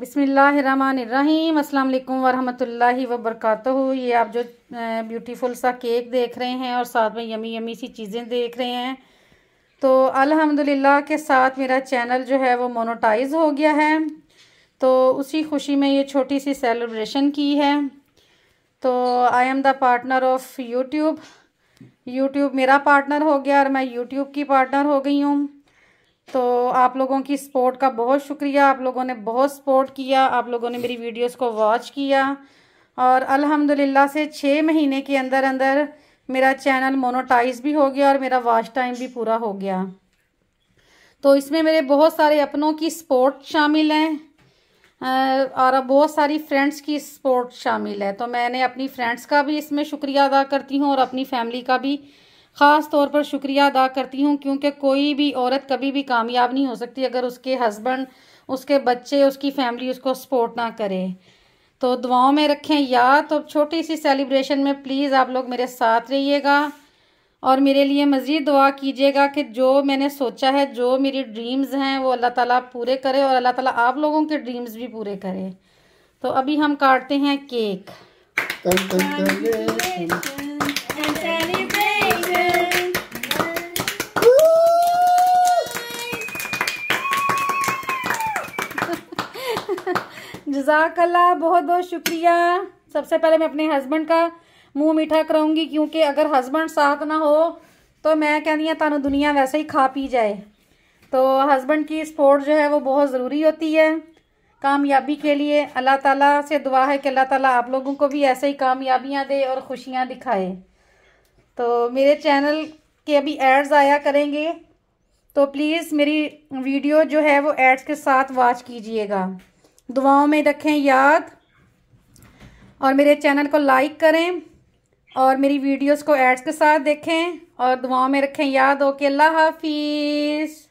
बिसमीम अल्लाम वरहमतुल्लाहि वबरकत ये आप जो ब्यूटीफुल सा केक देख रहे हैं और साथ में यमी यमी सी चीज़ें देख रहे हैं तो अल्हम्दुलिल्लाह के साथ मेरा चैनल जो है वो मोनोटाइज हो गया है तो उसी खुशी में ये छोटी सी सेलिब्रेशन की है तो I am the partner of YouTube YouTube मेरा पार्टनर हो गया और मैं यूट्यूब की पार्टनर हो गई हूँ तो आप लोगों की सपोर्ट का बहुत शुक्रिया आप लोगों ने बहुत सपोर्ट किया आप लोगों ने मेरी वीडियोस को वॉच किया और अल्हम्दुलिल्लाह से छः महीने के अंदर अंदर मेरा चैनल मोनोटाइज भी हो गया और मेरा वॉच टाइम भी पूरा हो गया तो इसमें मेरे बहुत सारे अपनों की सपोर्ट शामिल हैं और बहुत सारी फ्रेंड्स की सपोर्ट शामिल है तो मैंने अपनी फ्रेंड्स का भी इसमें शुक्रिया अदा करती हूँ और अपनी फैमिली का भी ख़ास तौर पर शुक्रिया अदा करती हूँ क्योंकि कोई भी औरत कभी भी कामयाब नहीं हो सकती अगर उसके हस्बैंड उसके बच्चे उसकी फैमिली उसको सपोर्ट ना करे तो दुआओं में रखें या तो छोटी सी सेलिब्रेशन में प्लीज़ आप लोग मेरे साथ रहिएगा और मेरे लिए मज़ीद दुआ कीजिएगा कि जो मैंने सोचा है जो मेरी ड्रीम्स हैं वो अल्लाह ताला पूरे करे और अल्लाह ताला आप लोगों के ड्रीम्स भी पूरे करे तो अभी हम काटते हैं केक जजाकल्ला बहुत बहुत शुक्रिया सबसे पहले मैं अपने हस्बैंड का मुंह मीठा कराऊंगी क्योंकि अगर हस्बैंड साथ ना हो तो मैं कहनी दी तानू दुनिया वैसे ही खा पी जाए तो हस्बैंड की सपोर्ट जो है वो बहुत ज़रूरी होती है कामयाबी के लिए अल्लाह ताला से दुआ है कि अल्लाह ताला आप लोगों को भी ऐसे ही कामयाबियाँ दे और ख़ुशियाँ दिखाए तो मेरे चैनल के अभी एड्स आया करेंगे तो प्लीज़ मेरी वीडियो जो है वो एड्स के साथ वॉच कीजिएगा दुआओं में रखें याद और मेरे चैनल को लाइक करें और मेरी वीडियोस को एड्स के साथ देखें और दुआओं में रखें याद ओके अल्लाह हाफिज़